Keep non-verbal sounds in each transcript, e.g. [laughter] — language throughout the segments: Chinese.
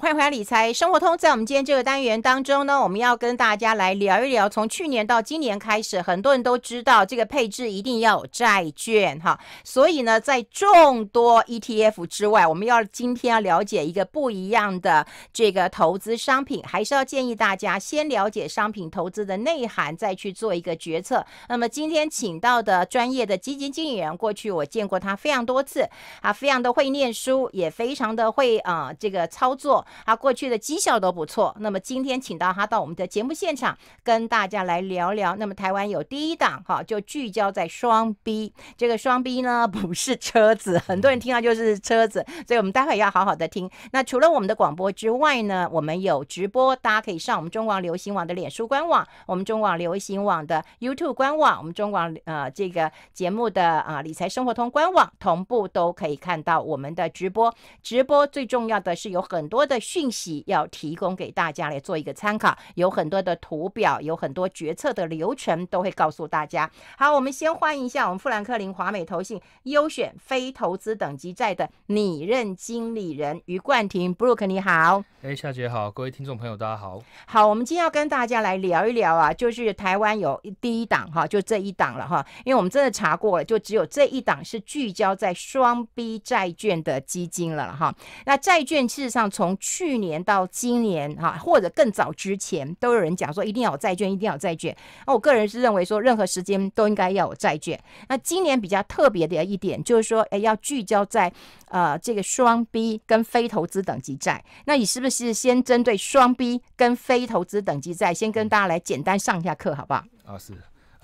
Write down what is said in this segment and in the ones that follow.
欢迎回来，理财生活通。在我们今天这个单元当中呢，我们要跟大家来聊一聊，从去年到今年开始，很多人都知道这个配置一定要有债券哈。所以呢，在众多 ETF 之外，我们要今天要了解一个不一样的这个投资商品，还是要建议大家先了解商品投资的内涵，再去做一个决策。那么今天请到的专业的基金经理人，过去我见过他非常多次，啊，非常的会念书，也非常的会啊这个操作。他过去的绩效都不错，那么今天请到他到我们的节目现场跟大家来聊聊。那么台湾有第一档哈，就聚焦在双 B。这个双 B 呢，[laughs] 不是车子，很多人听到就是车子，所以我们待会要好好的听。那除了我们的广播之外呢，我们有直播，大家可以上我们中广流行网的脸书官网，我们中广流行网的 YouTube 官网，我们中广呃这个节目的啊理财生活通官网，同步都可以看到我们的直播。直播最重要的是有很多的。讯息要提供给大家来做一个参考，有很多的图表，有很多决策的流程都会告诉大家。好，我们先欢迎一下我们富兰克林华美投信优选非投资等级债的拟任经理人于冠廷，Brooke，你好。哎，夏姐好，各位听众朋友大家好。好，我们今天要跟大家来聊一聊啊，就是台湾有第一档哈，就这一档了哈，因为我们真的查过了，就只有这一档是聚焦在双 B 债券的基金了了哈。那债券事实上从去年到今年，哈，或者更早之前，都有人讲说一定要有债券，一定要有债券。那我个人是认为说，任何时间都应该要有债券。那今年比较特别的一点就是说，哎，要聚焦在呃这个双 B 跟非投资等级债。那你是不是先针对双 B 跟非投资等级债，先跟大家来简单上一下课，好不好？啊，是。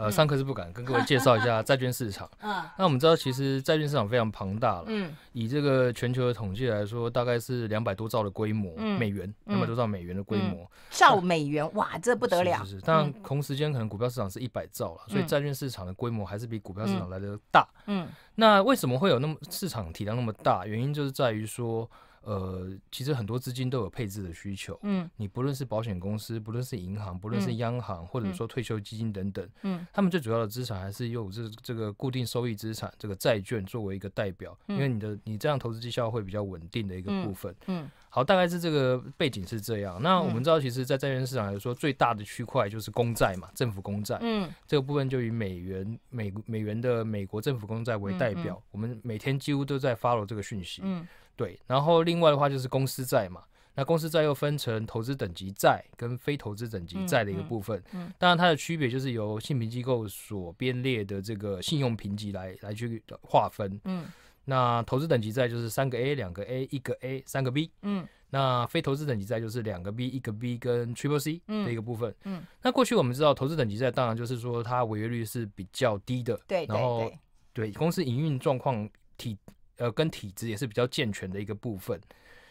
呃，上课是不敢跟各位介绍一下 [laughs] 债券市场。嗯，那我们知道，其实债券市场非常庞大了。嗯，以这个全球的统计来说，大概是两百多兆的规模，美元两百多兆美元的规模。兆美元，哇，这不得了！是是。但同时间，可能股票市场是一百兆了，所以债券市场的规模还是比股票市场来的大。嗯，那为什么会有那么市场体量那么大？原因就是在于说。呃，其实很多资金都有配置的需求。嗯，你不论是保险公司，不论是银行，不论是央行，或者说退休基金等等，嗯，他们最主要的资产还是用这这个固定收益资产，这个债券作为一个代表，因为你的你这样投资绩效会比较稳定的一个部分。嗯，好，大概是这个背景是这样。那我们知道，其实，在债券市场来说，最大的区块就是公债嘛，政府公债。嗯，这个部分就以美元美美元的美国政府公债为代表。我们每天几乎都在 follow 这个讯息。嗯。对，然后另外的话就是公司债嘛，那公司债又分成投资等级债跟非投资等级债的一个部分，嗯，当然它的区别就是由信评机构所编列的这个信用评级来来去划分，嗯，那投资等级债就是三个 A 两个 A 一个 A 三个 B，嗯，那非投资等级债就是两个 B 一个 B 跟 Triple C 的一个部分，嗯，那过去我们知道投资等级债当然就是说它违约率是比较低的，对，然后对公司营运状况体。呃，跟体制也是比较健全的一个部分。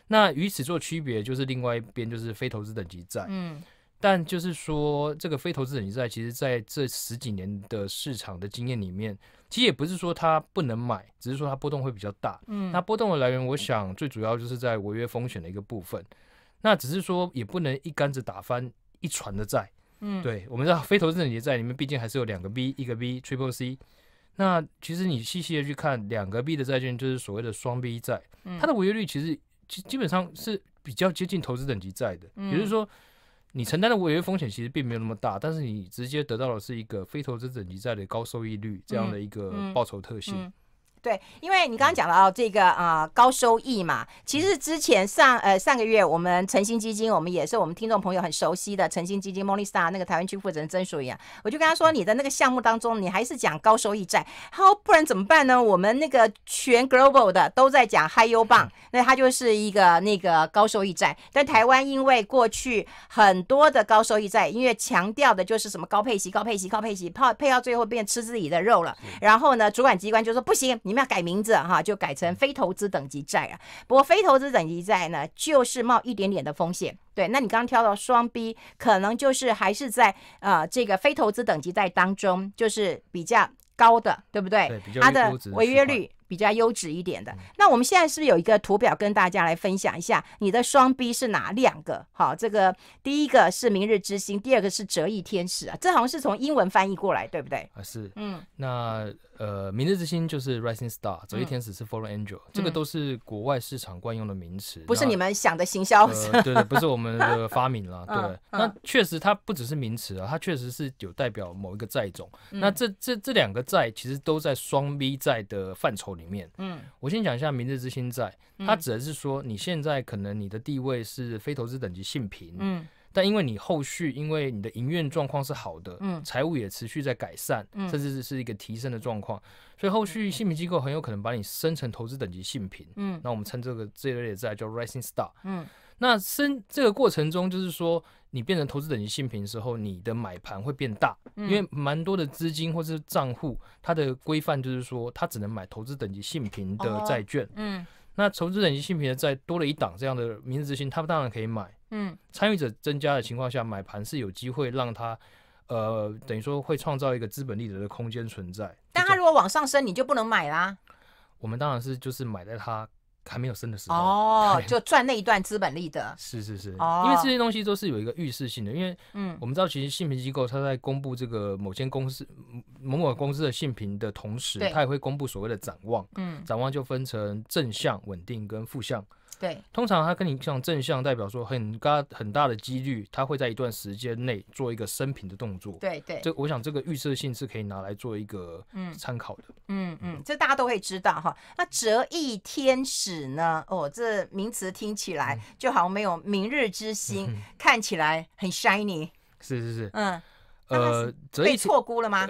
那与此做区别就是另外一边就是非投资等级债。嗯，但就是说这个非投资等级债，其实在这十几年的市场的经验里面，其实也不是说它不能买，只是说它波动会比较大。嗯，那波动的来源，我想最主要就是在违约风险的一个部分。那只是说也不能一竿子打翻一船的债。嗯，对，我们知道非投资等级债里面，毕竟还是有两个 B，一个 B，Triple C。那其实你细细的去看两个币的债券，就是所谓的双币债，它的违约率其实基基本上是比较接近投资等级债的，也就是说，你承担的违约风险其实并没有那么大，但是你直接得到的是一个非投资等级债的高收益率这样的一个报酬特性。对，因为你刚刚讲到哦，这个啊高收益嘛，其实之前上呃上个月我们诚兴基金，我们也是我们听众朋友很熟悉的诚兴基金 Monista 那个台湾区负责人曾淑仪啊，我就跟他说，你的那个项目当中，你还是讲高收益债，好，不然怎么办呢？我们那个全 global 的都在讲 high yield bond，那它就是一个那个高收益债，但台湾因为过去很多的高收益债，因为强调的就是什么高配息、高配息、高配息，配配到最后变吃自己的肉了，然后呢主管机关就说不行。你们要改名字哈，就改成非投资等级债啊。不过非投资等级债呢，就是冒一点点的风险。对，那你刚刚挑到双 B，可能就是还是在呃这个非投资等级债当中，就是比较高的，对不对？对，它的违约率比较优质一点的。那我们现在是不是有一个图表跟大家来分享一下？你的双 B 是哪两个？好，这个第一个是明日之星，第二个是折翼天使啊，这好像是从英文翻译过来，对不对？啊，是。嗯，那。呃，明日之星就是 Rising Star，走翼天使是 Follow Angel，这个都是国外市场惯用的名词，不是你们想的行销，对，不是我们的发明了。[laughs] 对，那确实它不只是名词啊，它确实是有代表某一个债种。那这这这两个债其实都在双 V 债的范畴里面。嗯，我先讲一下明日之星债，它指的是说你现在可能你的地位是非投资等级性平。嗯。但因为你后续因为你的营运状况是好的，嗯，财务也持续在改善，甚至是一个提升的状况，所以后续信评机构很有可能把你升成投资等级信评，嗯，那我们称这个这一类的债叫 Rising Star，嗯，那升这个过程中就是说你变成投资等级信评时候，你的买盘会变大，因为蛮多的资金或是账户它的规范就是说它只能买投资等级信评的债券，嗯，那投资等级信评的债多了一档这样的之星，他它当然可以买。嗯，参与者增加的情况下，买盘是有机会让它，呃，等于说会创造一个资本利得的空间存在。但它如果往上升，你就不能买啦。我们当然是就是买在它还没有升的时候哦，就赚那一段资本利得。是是是，因为这些东西都是有一个预示性的，因为嗯，我们知道其实信评机构它在公布这个某间公司某某公司的信评的同时，它也会公布所谓的展望，嗯，展望就分成正向、稳定跟负向。对，通常它跟你像正向代表说，很高很大的几率，它会在一段时间内做一个升平的动作。对对，这我想这个预设性是可以拿来做一个参考的。嗯嗯，这大家都会知道哈。那折翼天使呢？哦，这名词听起来就好像没有明日之星，看起来很 shiny。是是是，嗯，呃，被错估了吗？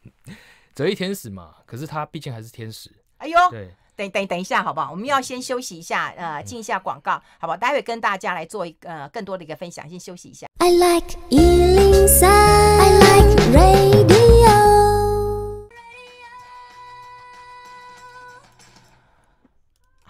[laughs] 折翼天使嘛，可是他毕竟还是天使。哎呦，对。等等等一下，好不好？我们要先休息一下，呃，进一下广告，好不好？待会跟大家来做一个更多的一个分享，先休息一下。I like I like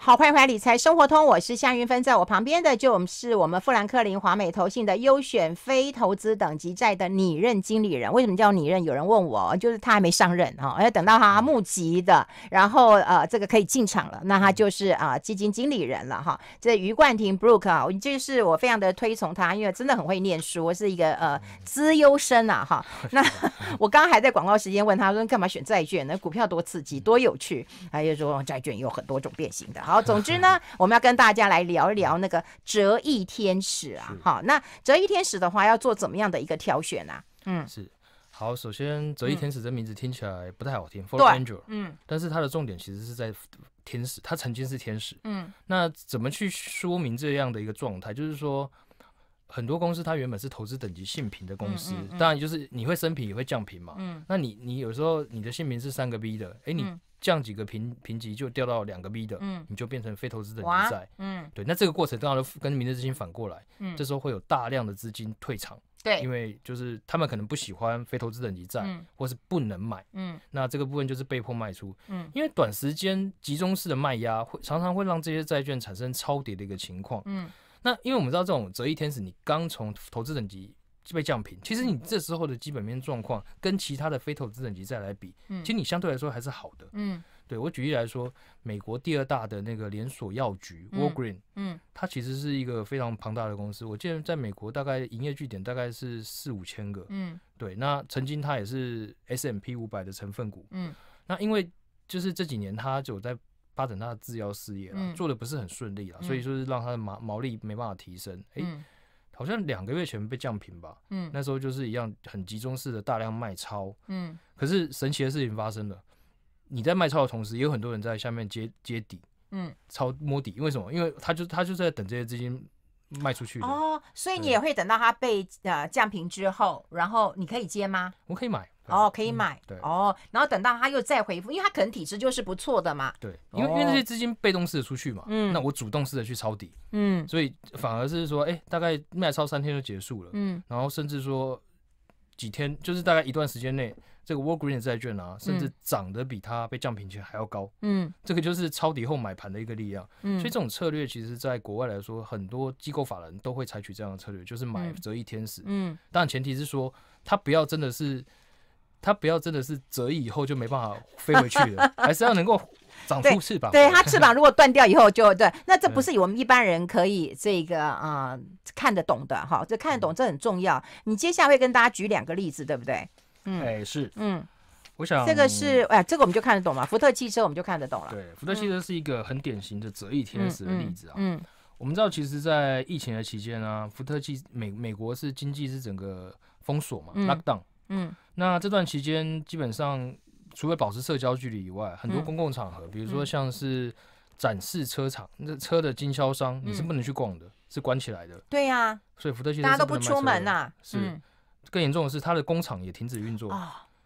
好，欢迎回来，理财生活通，我是向云芬，在我旁边的就是我们富兰克林华美投信的优选非投资等级债的拟任经理人。为什么叫拟任？有人问我，就是他还没上任哈，要等到他募集的，然后呃，这个可以进场了，那他就是啊，基金经理人了哈。这余冠廷 Brooke 啊，就是我非常的推崇他，因为真的很会念书，我是一个呃资优生啊哈。那 [laughs] 我刚还在广告时间问他说，干嘛选债券呢？股票多刺激，多有趣？他就说债券有很多种变形的，好。总之呢，我们要跟大家来聊一聊那个折翼天使啊。好，那折翼天使的话，要做怎么样的一个挑选呢？嗯，是好。首先，折翼天使这名字听起来不太好听 f o l l Angel。嗯，但是它的重点其实是在天使，它曾经是天使。嗯，那怎么去说明这样的一个状态？就是说，很多公司它原本是投资等级性平的公司，当然就是你会升平也会降平嘛。嗯，那你你有时候你的姓名是三个 B 的，哎你。降几个评评级就掉到两个 B 的，嗯，你就变成非投资等级债，嗯，对，那这个过程当然跟明日之星反过来，嗯，这时候会有大量的资金退场，对，因为就是他们可能不喜欢非投资等级债，或是不能买，嗯，那这个部分就是被迫卖出，嗯，因为短时间集中式的卖压会常常会让这些债券产生超跌的一个情况，嗯，那因为我们知道这种择一天使，你刚从投资等级。被降平。其实你这时候的基本面状况跟其他的非投资等级再来比，其实你相对来说还是好的，嗯，对我举例来说，美国第二大的那个连锁药局 Walgreen，嗯，它其实是一个非常庞大的公司，我记得在美国大概营业据点大概是四五千个，嗯，对，那曾经它也是 S M P 五百的成分股，嗯，那因为就是这几年它就在发展它的制药事业了，做的不是很顺利了，所以说是让它的毛毛利没办法提升，哎。好像两个月前被降频吧，嗯，那时候就是一样很集中式的大量卖超，嗯，可是神奇的事情发生了，你在卖超的同时，也有很多人在下面接接底，嗯，超摸底，为什么？因为他就他就在等这些资金卖出去，哦，所以你也会等到它被呃降频之后，然后你可以接吗？我可以买。哦，可以买。对。哦，然后等到他又再回复，因为他可能体质就是不错的嘛。对。因为因为那些资金被动式的出去嘛。嗯。那我主动式的去抄底。嗯。所以反而是说，哎，大概卖超三天就结束了。嗯。然后甚至说，几天就是大概一段时间内，这个 War Green 债券啊，甚至涨得比它被降平前还要高。嗯。这个就是抄底后买盘的一个力量。嗯。所以这种策略其实在国外来说，很多机构法人都会采取这样的策略，就是买折翼天使。嗯。但前提是说，他不要真的是。它不要真的是折翼以后就没办法飞回去了，[laughs] 还是要能够长出翅膀。对它翅膀如果断掉以后就对，那这不是我们一般人可以这个啊看得懂的哈，这看得懂这很重要。你接下来会跟大家举两个例子，对不对？嗯，哎是，嗯，我想这个是哎这个我们就看得懂嘛，福特汽车我们就看得懂了。对，福特汽车是一个很典型的折翼天使的例子啊。嗯，我们知道其实在疫情的期间啊，福特汽美美国是经济是整个封锁嘛，lock down。嗯，那这段期间基本上，除了保持社交距离以外，很多公共场合，比如说像是展示车厂，那车的经销商你是不能去逛的，是关起来的。对呀，所以福特汽车大家都不出门呐。是，更严重的是，它的工厂也停止运作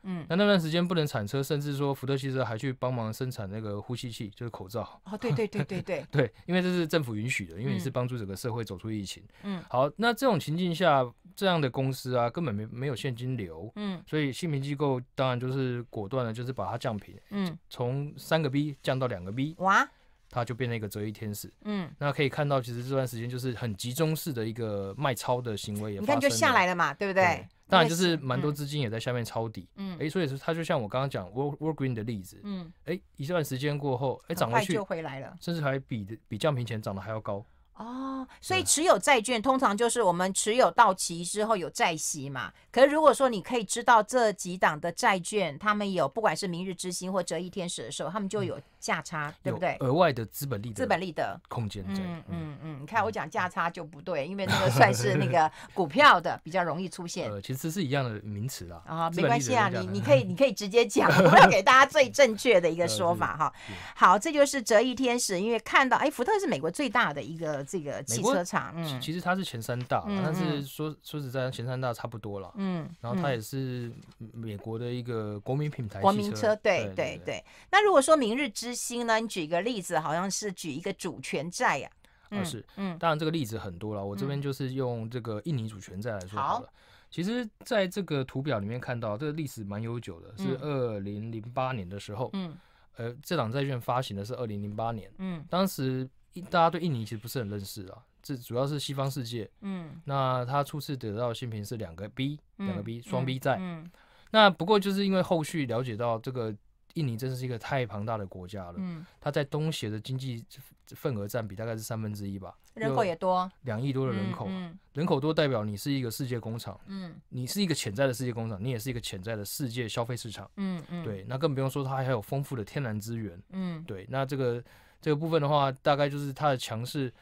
嗯，那那段时间不能产车，甚至说福特汽车还去帮忙生产那个呼吸器，就是口罩。哦，对对对对对。[laughs] 对，因为这是政府允许的，因为你是帮助整个社会走出疫情。嗯，好，那这种情境下。这样的公司啊，根本没没有现金流，嗯，所以信评机构当然就是果断的，就是把它降平。嗯，从三个 B 降到两个 B，哇，它就变成一个折翼天使，嗯，那可以看到，其实这段时间就是很集中式的一个卖超的行为，你看就下来了嘛，对不对？当然就是蛮多资金也在下面抄底，嗯，哎，所以说它就像我刚刚讲 w o r w o r Green 的例子，嗯，哎，一段时间过后，哎，涨回去回来了，甚至还比比降平前涨得还要高。哦，所以持有债券通常就是我们持有到期之后有债息嘛。可是如果说你可以知道这几档的债券，他们有不管是明日之星或折翼天使的时候，他们就有价差，对不对？额外的资本利资本利的空间。嗯嗯嗯，你看我讲价差就不对，因为那个 [laughs] 算是那个股票的比较容易出现。呃，其实是一样的名词啦。啊，没关系啊，你你可以 [laughs] 你可以直接讲，我要给大家最正确的一个 [laughs] 说法哈。好，这就是折翼天使，因为看到哎，福特是美国最大的一个。这个汽车厂，嗯，其实它是前三大，但是说说实在，前三大差不多了。嗯，然后它也是美国的一个国民品牌，国民车。对对对。那如果说明日之星呢？你举一个例子，好像是举一个主权债呀。嗯、是，嗯，当然这个例子很多了。我这边就是用这个印尼主权债来说。好，其实在这个图表里面看到，这个历史蛮悠久的，是二零零八年的时候。嗯，呃，这档债券发行的是二零零八年。嗯，当时。大家对印尼其实不是很认识啊，这主要是西方世界。嗯，那他初次得到的信评是两个 B，两个 B 双 B 嗯，那不过就是因为后续了解到，这个印尼真的是一个太庞大的国家了。嗯，它在东协的经济份额占比大概是三分之一吧，人口也多，两亿多的人口，人口多代表你是一个世界工厂。嗯，你是一个潜在的世界工厂，你也是一个潜在的世界消费市场。嗯嗯，对，那更不用说它还有丰富的天然资源。嗯，对，那这个。这个部分的话，大概就是它的强势，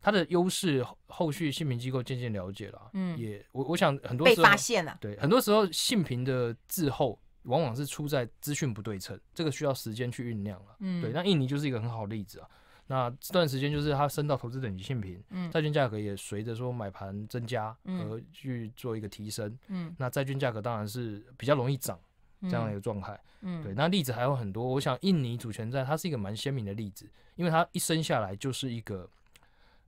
它的优势，后续信评机构渐渐了解了。嗯，也我我想很多被发现了，对，很多时候信评的滞后往往是出在资讯不对称，这个需要时间去酝酿了。嗯，对，那印尼就是一个很好的例子啊。那这段时间就是它升到投资等级信评，债券价格也随着说买盘增加而去做一个提升。嗯，那债券价格当然是比较容易涨。这样的一个状态，嗯，对，那例子还有很多。我想印尼主权债它是一个蛮鲜明的例子，因为它一生下来就是一个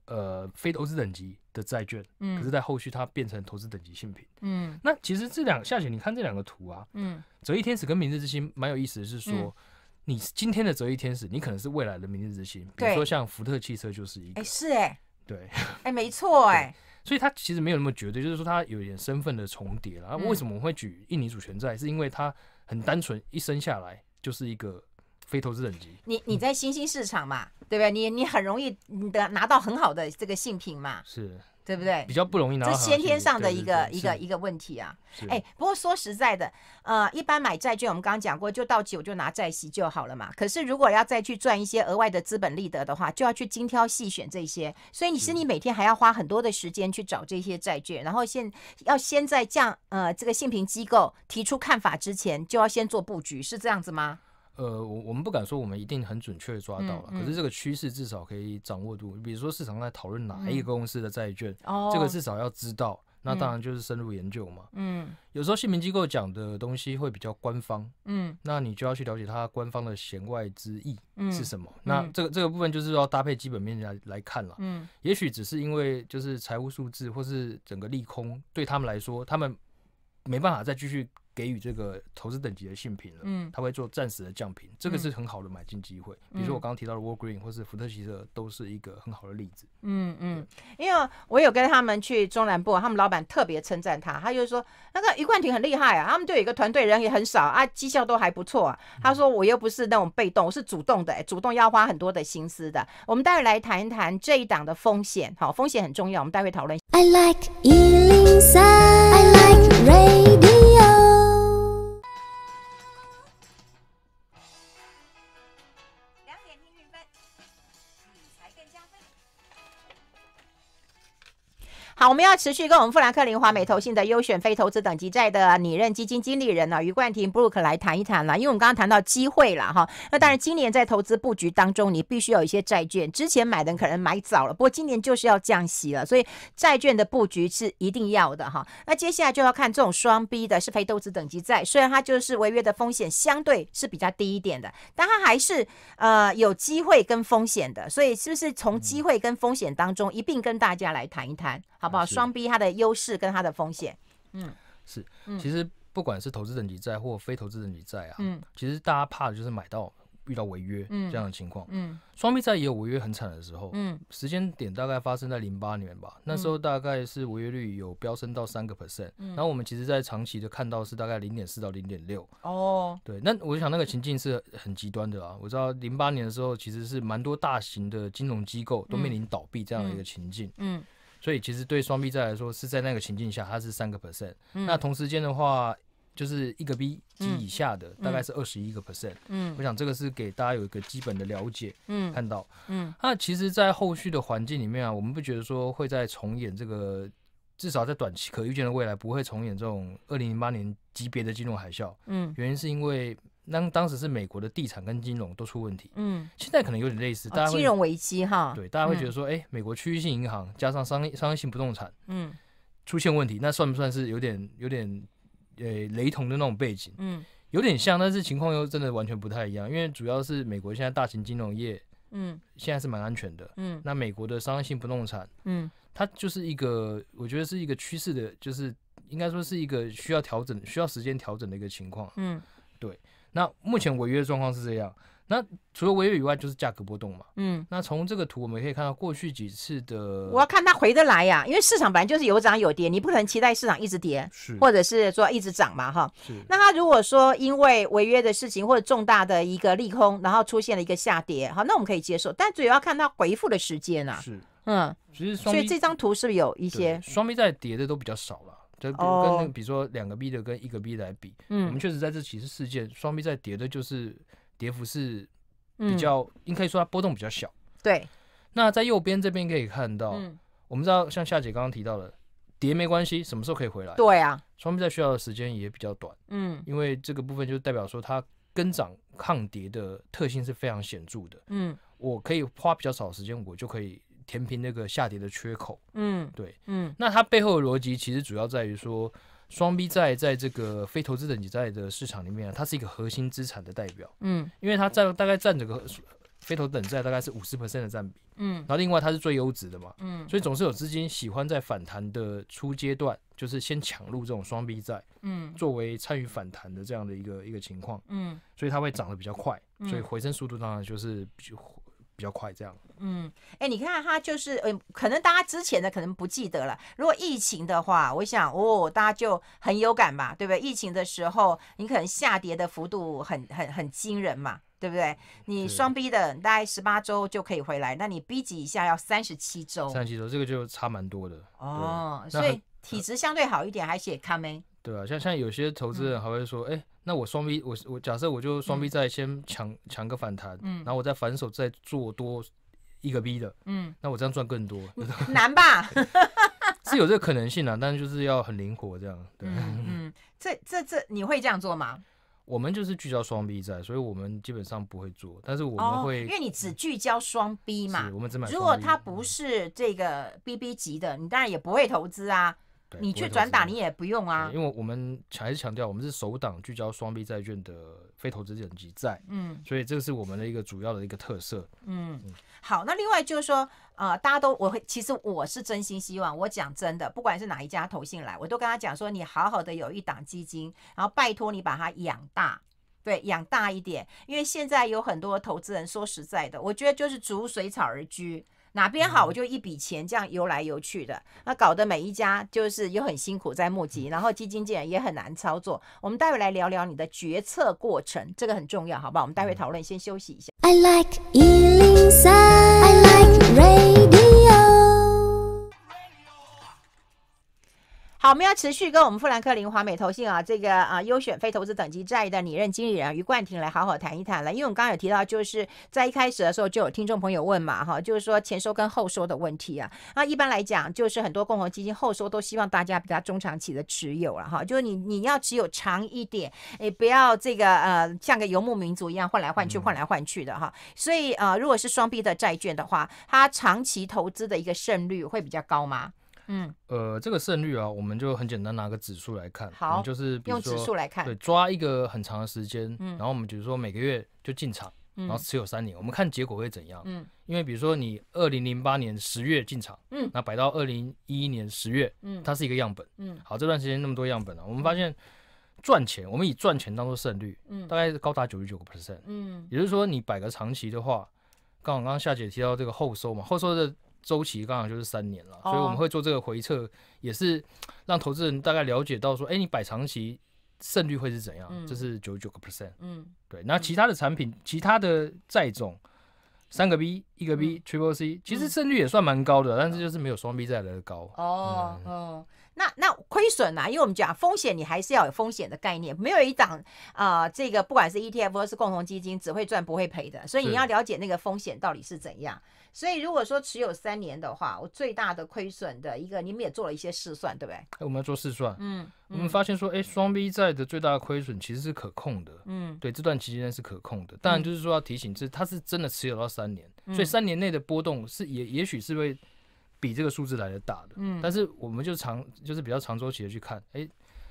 呃非投资等级的债券，嗯，可是，在后续它变成投资等级性品，嗯。那其实这两下，姐，你看这两个图啊，嗯，折一天使跟明日之星，蛮有意思的是说，你今天的折一天使，你可能是未来的明日之星，比如说像福特汽车就是一个，哎是哎，对，哎没错哎。[laughs] 所以他其实没有那么绝对，就是说他有点身份的重叠了。为什么我会举印尼主权债？是因为他很单纯，一生下来就是一个非投资等级。你你在新兴市场嘛，对不对？你你很容易你的拿到很好的这个性品嘛。是。对不对？比较不容易拿，这先天上的一个一个一个问题啊。哎，不过说实在的，呃，一般买债券，我们刚刚讲过，就到九就拿债息就好了嘛。可是如果要再去赚一些额外的资本利得的话，就要去精挑细选这些。所以你是你每天还要花很多的时间去找这些债券，然后现要先在降呃这个信评机构提出看法之前，就要先做布局，是这样子吗？呃，我我们不敢说我们一定很准确的抓到了，可是这个趋势至少可以掌握度。比如说市场在讨论哪一个公司的债券，这个至少要知道。那当然就是深入研究嘛。嗯，有时候姓名机构讲的东西会比较官方，嗯，那你就要去了解它官方的弦外之意是什么。那这个这个部分就是要搭配基本面来来看了。嗯，也许只是因为就是财务数字或是整个利空对他们来说，他们没办法再继续。给予这个投资等级的性评了，嗯，他会做暂时的降评，这个是很好的买进机会。比如说我刚刚提到的 War Green 或是福特汽车，都是一个很好的例子。嗯嗯，因为我有跟他们去中南部，他们老板特别称赞他，他就说那个余冠廷很厉害啊，他们就有一个团队人也很少啊，绩效都还不错。他说我又不是那种被动，我是主动的，主动要花很多的心思的。我们待会来谈一谈这一档的风险，好，风险很重要，我们待会讨论。我们要持续跟我们富兰克林华美投信的优选非投资等级债的拟任基金经理人呢，余冠廷 b r o o k 来谈一谈啦。因为我们刚刚谈到机会了哈，那当然今年在投资布局当中，你必须有一些债券。之前买的可能买早了，不过今年就是要降息了，所以债券的布局是一定要的哈。那接下来就要看这种双 B 的，是非投资等级债，虽然它就是违约的风险相对是比较低一点的，但它还是呃有机会跟风险的。所以是不是从机会跟风险当中一并跟大家来谈一谈，好不好？双逼它的优势跟它的风险，嗯，是，其实不管是投资等级债或非投资等级债啊，嗯，其实大家怕的就是买到遇到违约这样的情况，嗯，双逼债也有违约很惨的时候，嗯，时间点大概发生在零八年吧，那时候大概是违约率有飙升到三个 percent，嗯，然后我们其实在长期的看到是大概零点四到零点六，哦，对，那我就想那个情境是很极端的啦，我知道零八年的时候其实是蛮多大型的金融机构都面临倒闭这样的一个情境，嗯。所以其实对双 B 债来说，是在那个情境下，它是三个 percent。那同时间的话，就是一个 B 及以下的，大概是二十一个 percent。嗯，我想这个是给大家有一个基本的了解。嗯，看到。嗯，那其实，在后续的环境里面啊，我们不觉得说会再重演这个，至少在短期可预见的未来不会重演这种二零零八年级别的金融海啸。嗯，原因是因为。那当时是美国的地产跟金融都出问题，嗯，现在可能有点类似，大家金融危机哈，对，大家会觉得说，哎，美国区域性银行加上商业商业性不动产，嗯，出现问题，那算不算是有点有点，呃，雷同的那种背景，嗯，有点像，但是情况又真的完全不太一样，因为主要是美国现在大型金融业，嗯，现在是蛮安全的，嗯，那美国的商业性不动产，嗯，它就是一个，我觉得是一个趋势的，就是应该说是一个需要调整、需要时间调整的一个情况，嗯，对。那目前违约的状况是这样，那除了违约以外，就是价格波动嘛。嗯，那从这个图我们可以看到，过去几次的，我要看它回得来呀，因为市场本来就是有涨有跌，你不可能期待市场一直跌，是或者是说一直涨嘛，哈。那它如果说因为违约的事情或者重大的一个利空，然后出现了一个下跌，好，那我们可以接受，但主要看它回复的时间啊。是，嗯，其实所以这张图是有一些双币在跌的都比较少了。就跟比如说两个 B 的跟一个 B 来比，嗯，我们确实在这起始事件双 B 在跌的，就是跌幅是比较，应该说它波动比较小。对，那在右边这边可以看到，嗯，我们知道像夏姐刚刚提到的，跌没关系，什么时候可以回来？对啊，双 B 在需要的时间也比较短，嗯，因为这个部分就代表说它跟涨抗跌的特性是非常显著的，嗯，我可以花比较少时间，我就可以。填平那个下跌的缺口。嗯，对，嗯，那它背后的逻辑其实主要在于说，双 B 债在这个非投资等级债的市场里面，它是一个核心资产的代表。嗯，因为它占大概占整个非投等债大概是五十 percent 的占比。嗯，然后另外它是最优质的嘛。嗯，所以总是有资金喜欢在反弹的初阶段，就是先抢入这种双 B 债。嗯，作为参与反弹的这样的一个一个情况。嗯，所以它会涨得比较快，所以回升速度当然就是。比较快这样。嗯，哎，你看他就是，嗯，可能大家之前的可能不记得了。如果疫情的话，我想，哦，大家就很有感吧，对不对？疫情的时候，你可能下跌的幅度很、很、很惊人嘛，对不对？你双 B 的大概十八周就可以回来，那你 B 级以下要三十七周。三十七周，这个就差蛮多的。哦，所以体质相对好一点，还是 come。对啊，像像有些投资人还会说，哎。那我双 B，我我假设我就双 B 债先抢抢个反弹，嗯，然后我再反手再做多一个 B 的，嗯，那我这样赚更多，[laughs] 难吧？[laughs] 是有这个可能性的，但是就是要很灵活这样，对。嗯，[laughs] 这这这你会这样做吗？我们就是聚焦双 B 债，所以我们基本上不会做，但是我们会，因为你只聚焦双 B 嘛，我们只买。如果它不是这个 B B 级的，你当然也不会投资啊。你去转打你也不用啊，因为我们还是强调，我们是首档聚焦双币债券的非投资等级债，嗯，所以这个是我们的一个主要的一个特色，嗯，好，那另外就是说，呃，大家都我会，其实我是真心希望，我讲真的，不管是哪一家投信来，我都跟他讲说，你好好的有一档基金，然后拜托你把它养大，对，养大一点，因为现在有很多投资人，说实在的，我觉得就是逐水草而居。哪边好，我就一笔钱这样游来游去的，那搞得每一家就是又很辛苦在募集，然后基金竟然也很难操作，我们待会来聊聊你的决策过程，这个很重要，好不好？我们待会讨论，先休息一下。I like 好，我们要持续跟我们富兰克林华美投信啊，这个啊优选非投资等级债的拟任经理人于冠廷来好好谈一谈了。因为我们刚刚有提到，就是在一开始的时候就有听众朋友问嘛，哈，就是说前收跟后收的问题啊。那一般来讲，就是很多共同基金后收都希望大家比较中长期的持有了，哈，就是你你要持有长一点，哎，不要这个呃像个游牧民族一样换来换去、换来换去的哈。所以呃，如果是双币的债券的话，它长期投资的一个胜率会比较高吗？嗯，呃，这个胜率啊，我们就很简单拿个指数来看，好，就是用指数来看，对，抓一个很长的时间，嗯，然后我们比如说每个月就进场，嗯，然后持有三年，我们看结果会怎样，嗯，因为比如说你二零零八年十月进场，嗯，那摆到二零一一年十月，嗯，它是一个样本，嗯，好，这段时间那么多样本啊，我们发现赚钱，我们以赚钱当做胜率，嗯，大概是高达九十九个 percent，嗯，也就是说你摆个长期的话，刚好刚刚夏姐提到这个后收嘛，后收的。周期刚好就是三年了，所以我们会做这个回测，也是 [tsk] 让投资人大概了解到说，哎，你摆长期胜率会是怎样？这是九十九个 percent。嗯，对。那其他的产品，其他的债种，三个 B，一个 B，triple C，其实胜率也算蛮高的，但是就是没有双 B 债来的高。哦，哦，那那亏损啊，因为我们讲风险，你还是要有风险的概念，没有一档啊，这个不管是 ETF 或是共同基金，只会赚不会赔的。所以你要了解那个风险到底是怎样。所以如果说持有三年的话，我最大的亏损的一个，你们也做了一些试算，对不对？哎，我们要做试算，嗯，我们发现说，哎，双 B 债的最大的亏损其实是可控的，嗯，对，这段期间是可控的。当然就是说要提醒，这它是真的持有到三年，所以三年内的波动是也也许是会比这个数字来得大的，嗯，但是我们就长就是比较长周期的去看，哎。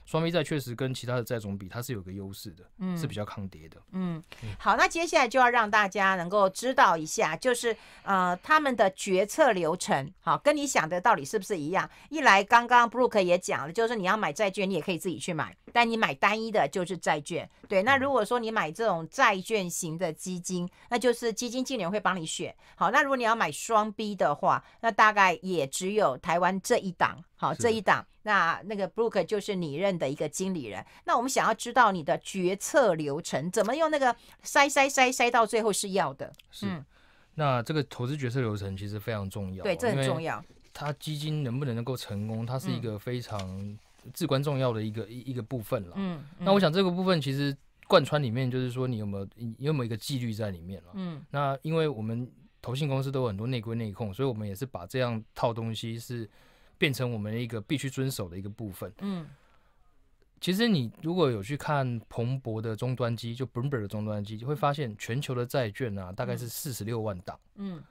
双 B 债确实跟其他的债种比，它是有个优势的，嗯，是比较抗跌的。嗯，好，那接下来就要让大家能够知道一下，就是呃他们的决策流程，好，跟你想的道理是不是一样？一来，刚刚 Brooke 也讲了，就是你要买债券，你也可以自己去买，但你买单一的就是债券，对。那如果说你买这种债券型的基金，那就是基金经理会帮你选。好，那如果你要买双 B 的话，那大概也只有台湾这一档，好这一档。那那个 Brooke 就是你认的一个经理人。那我们想要知道你的决策流程怎么用那个筛筛筛筛到最后是要的。是。那这个投资决策流程其实非常重要。对，这很重要。它基金能不能够成功，它是一个非常至关重要的一个一一个部分了。嗯。那我想这个部分其实贯穿里面，就是说你有没有有没有一个纪律在里面了。嗯。那因为我们投信公司都有很多内规内控，所以我们也是把这样套东西是。变成我们一个必须遵守的一个部分。嗯，其实你如果有去看彭博的终端机，就 Bloomberg 的终端机，你会发现全球的债券啊，大概是四十六万档。嗯，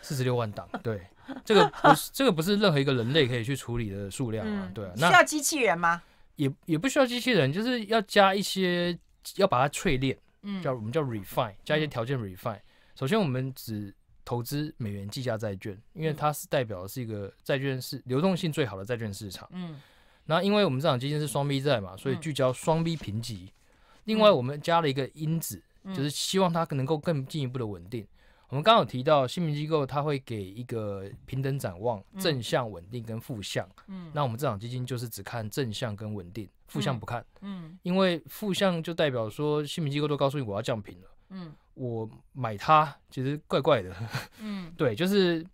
四十六万档，对，这个不是这个不是任何一个人类可以去处理的数量啊。对，那需要机器人吗？也也不需要机器人，就是要加一些，要把它淬炼，嗯，叫我们叫 refine，加一些条件 refine。首先，我们只投资美元计价债券，因为它是代表的是一个债券市流动性最好的债券市场。嗯，那因为我们这档基金是双 B 债嘛，所以聚焦双 B 评级。另外，我们加了一个因子，就是希望它能够更进一步的稳定。我们刚有提到新民机构，它会给一个平等展望、正向稳定跟负向。嗯，那我们这档基金就是只看正向跟稳定，负向不看。嗯，因为负向就代表说新民机构都告诉你我要降频了。嗯，我买它其实怪怪的。嗯，[laughs] 对，就是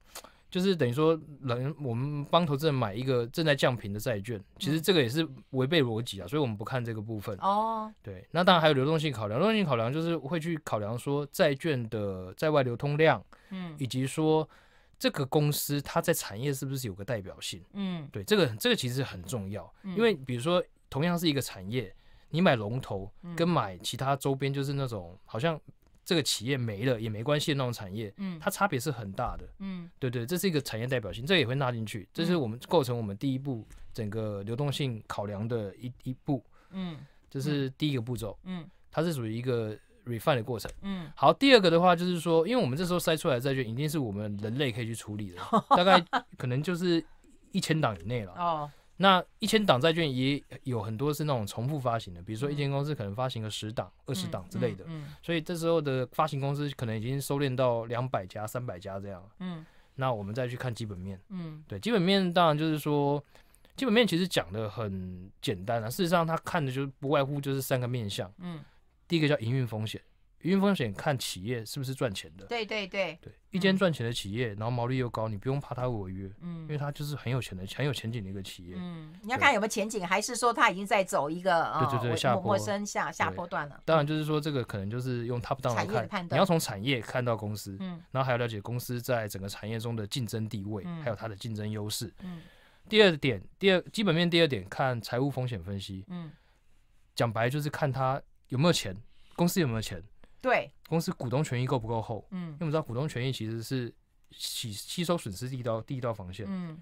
就是等于说，能我们帮投资人买一个正在降频的债券，其实这个也是违背逻辑啊，所以我们不看这个部分。哦，对，那当然还有流动性考量，流动性考量就是会去考量说债券的在外流通量，嗯，以及说这个公司它在产业是不是有个代表性。嗯，对，这个这个其实很重要，因为比如说同样是一个产业。你买龙头跟买其他周边，就是那种好像这个企业没了也没关系的那种产业，嗯，它差别是很大的，嗯，对对，这是一个产业代表性，这也会纳进去，这是我们构成我们第一步整个流动性考量的一一步，嗯，这是第一个步骤，嗯，它是属于一个 refine 的过程，嗯，好，第二个的话就是说，因为我们这时候筛出来的债券，一定是我们人类可以去处理的，[laughs] 大概可能就是一千档以内了，哦。那一千档债券也有很多是那种重复发行的，比如说一间公司可能发行个十档、二十档之类的，所以这时候的发行公司可能已经收敛到两百家、三百家这样。嗯，那我们再去看基本面。嗯，对，基本面当然就是说，基本面其实讲的很简单啊，事实上他看的就是不外乎就是三个面向。嗯，第一个叫营运风险。运风险看企业是不是赚钱的，对对对，对一间赚钱的企业，然后毛利又高，你不用怕它违约，嗯，因为它就是很有钱的、很有前景的一个企业，嗯，你要看有没有前景，还是说它已经在走一个对对对下坡下下坡段了。当然，就是说这个可能就是用它不当来判，你要从产业看到公司，嗯，然后还要了解公司在整个产业中的竞争地位，还有它的竞争优势。嗯，第二点，第二基本面第二点看财务风险分析，嗯，讲白就是看它有没有钱，公司有没有钱。对，公司股东权益够不够厚？嗯，因为我们知道股东权益其实是吸吸收损失第一道第一道防线。嗯，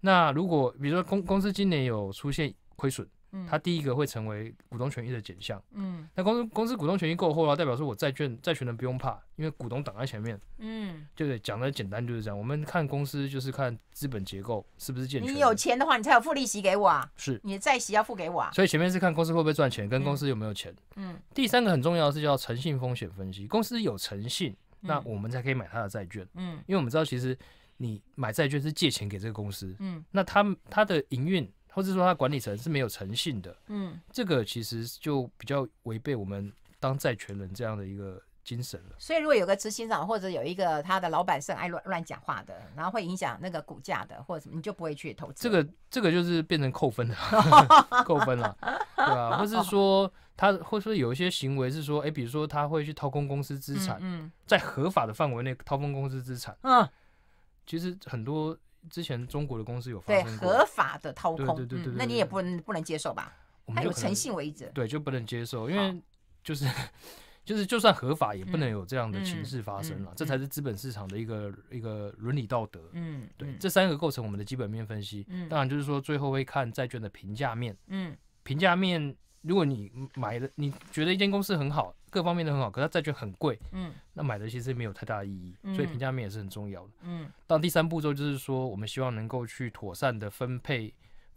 那如果比如说公公司今年有出现亏损。它第一个会成为股东权益的减项，嗯，那公司公司股东权益够厚了，代表说我债券债权人不用怕，因为股东挡在前面，嗯，对，讲的简单就是这样。我们看公司就是看资本结构是不是健全。你有钱的话，你才有付利息给我啊，是，你的债息要付给我啊。所以前面是看公司会不会赚钱，跟公司有没有钱，嗯。第三个很重要的是叫诚信风险分析，公司有诚信，那我们才可以买它的债券，嗯，因为我们知道其实你买债券是借钱给这个公司，嗯，那他他的营运。或者说他管理层是没有诚信的，嗯，这个其实就比较违背我们当债权人这样的一个精神了。所以如果有个执行长或者有一个他的老板是爱乱乱讲话的，然后会影响那个股价的或者什么，你就不会去投资。这个这个就是变成扣分了，[laughs] 扣分了，对啊，或是说他或者说有一些行为是说，哎，比如说他会去掏空公司资产，嗯，在合法的范围内掏空公司资产，嗯，其实很多。之前中国的公司有发对合法的掏空，对对对对，那你也不能不能接受吧？还有诚信为止，者，对就不能接受，因为就是就是，就算合法也不能有这样的情势发生了，这才是资本市场的一个一个伦理道德。嗯，对，这三个构成我们的基本面分析。嗯，当然就是说最后会看债券的评价面。嗯，评价面。如果你买的，你觉得一间公司很好，各方面都很好，可是债券很贵，嗯，那买的其实没有太大意义，所以评价面也是很重要的。嗯，到第三步骤就是说，我们希望能够去妥善的分配。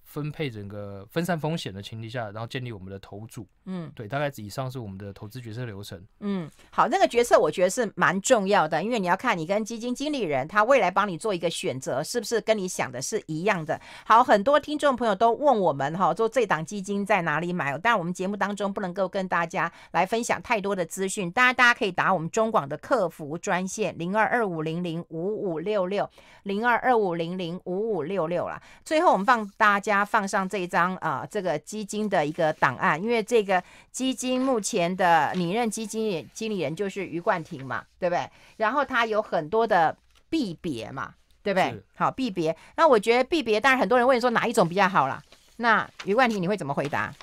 分配整个分散风险的前提下，然后建立我们的投注，嗯，对，大概以上是我们的投资决策流程。嗯，好，那个决策我觉得是蛮重要的，因为你要看你跟基金经理人他未来帮你做一个选择，是不是跟你想的是一样的？好，很多听众朋友都问我们哈，做这档基金在哪里买？但我们节目当中不能够跟大家来分享太多的资讯，当然大家可以打我们中广的客服专线零二二五零零五五六六零二二五零零五五六六啦。最后我们放大家。他放上这一张啊，这个基金的一个档案，因为这个基金目前的拟任基金经理人就是余冠廷嘛，对不对？然后他有很多的币别嘛，对不对？好，币别。那我觉得币别，当然很多人问说哪一种比较好啦。那余冠廷，你会怎么回答？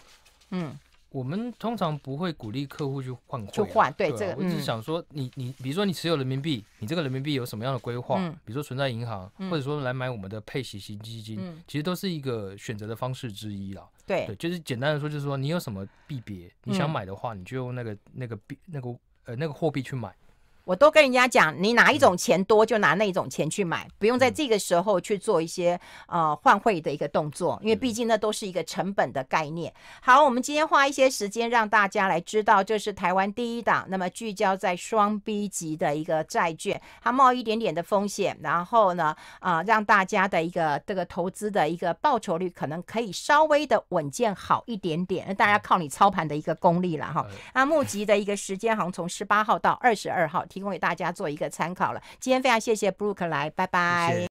嗯。我们通常不会鼓励客户去换汇，去换对这个。我只是想说，你你比如说你持有人民币，你这个人民币有什么样的规划？嗯，比如说存在银行，或者说来买我们的配息型基金，嗯，其实都是一个选择的方式之一了。对，就是简单的说，就是说你有什么币别，你想买的话，你就用那个那个币那个呃那个货币去买。我都跟人家讲，你哪一种钱多就拿那种钱去买，不用在这个时候去做一些呃换汇的一个动作，因为毕竟那都是一个成本的概念。好，我们今天花一些时间让大家来知道，这是台湾第一档，那么聚焦在双 B 级的一个债券，它冒一点点的风险，然后呢，啊让大家的一个这个投资的一个报酬率可能可以稍微的稳健好一点点，那大家靠你操盘的一个功力了哈。那募集的一个时间好像从十八号到二十二号。提供给大家做一个参考了。今天非常谢谢 Brooke 来，拜拜。